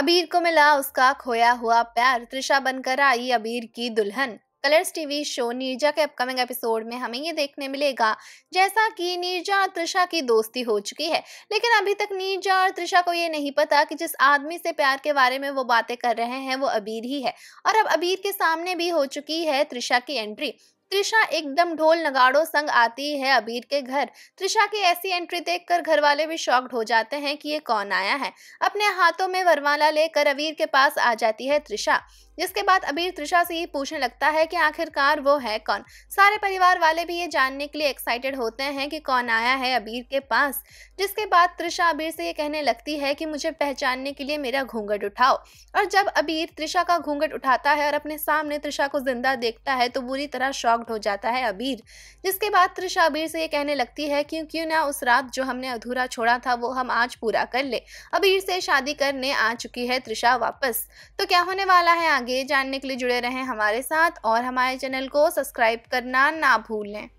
अबीर को मिला उसका खोया हुआ प्यार त्रिशा बनकर आई अबीर की दुल्हन कलर्स टीवी शो नीरजा के अपकमिंग एपिसोड में हमें ये देखने मिलेगा जैसा कि नीरजा और त्रिशा की दोस्ती हो चुकी है लेकिन अभी तक नीरजा और त्रिशा को ये नहीं पता कि जिस आदमी से प्यार के बारे में वो बातें कर रहे हैं वो अबीर ही है और अब अबीर के सामने भी हो चुकी है त्रिशा की एंट्री त्रिशा एकदम ढोल नगाड़ों संग आती है अबीर के घर त्रिशा की ऐसी एंट्री देखकर घर वाले भी शॉक्ड हो जाते हैं कि ये कौन आया है अपने हाथों में वरमाला लेकर अबीर के पास आ जाती है त्रिशा जिसके बाद अबीर त्रिशा से ये पूछने लगता है कि आखिरकार वो है कौन सारे परिवार वाले भी ये जानने के लिए एक्साइटेड होते हैं कि कौन आया है अबीर के पास जिसके बाद त्रिशा अबीर से ये कहने लगती है कि मुझे पहचानने के लिए मेरा घूंघट उठाओ और जब अबीर त्रिशा का घूंघट उठाता है और अपने सामने त्रिशा को जिंदा देखता है तो बुरी तरह शॉक्ड हो जाता है अबीर जिसके बाद त्रिशा अबीर से ये कहने लगती है कि क्यों ना उस रात जो हमने अधूरा छोड़ा था वो हम आज पूरा कर ले अबीर से शादी करने आ चुकी है त्रिशा वापस तो क्या होने वाला है आगे आगे जानने के लिए जुड़े रहें हमारे साथ और हमारे चैनल को सब्सक्राइब करना ना भूलें